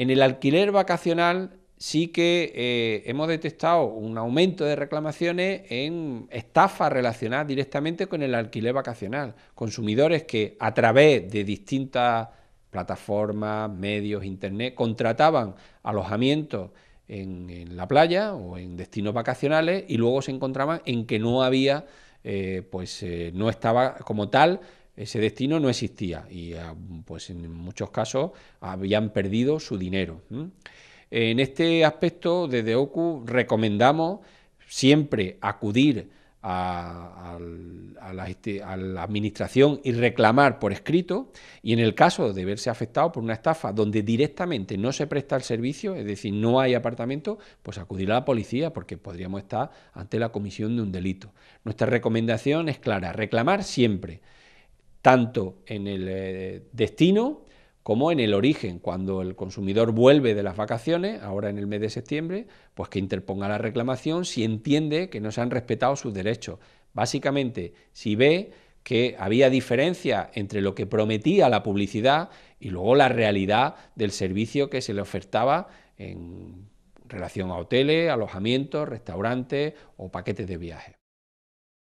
En el alquiler vacacional sí que eh, hemos detectado un aumento de reclamaciones en estafas relacionadas directamente con el alquiler vacacional. Consumidores que a través de distintas plataformas, medios, internet, contrataban alojamientos en, la playa o en destinos vacacionales y luego se encontraban en que no había, eh, pues eh, no estaba como tal ese destino no existía y ah, pues en muchos casos habían perdido su dinero. En este aspecto, desde OCU recomendamos siempre acudir a, la, este, a, la, administración y reclamar por escrito y en el caso de verse afectado por una estafa donde directamente no se presta el servicio, es decir, no hay apartamento, pues acudir a la policía porque podríamos estar ante la comisión de un delito. Nuestra recomendación es clara, reclamar siempre tanto en el eh, destino como en el origen, cuando el consumidor vuelve de las vacaciones, ahora en el mes de septiembre, pues que interponga la reclamación si entiende que no se han respetado sus derechos. Básicamente, si ve que había diferencia entre lo que prometía la publicidad y luego la realidad del servicio que se le ofertaba en relación a hoteles, alojamientos, restaurantes o paquetes de viaje.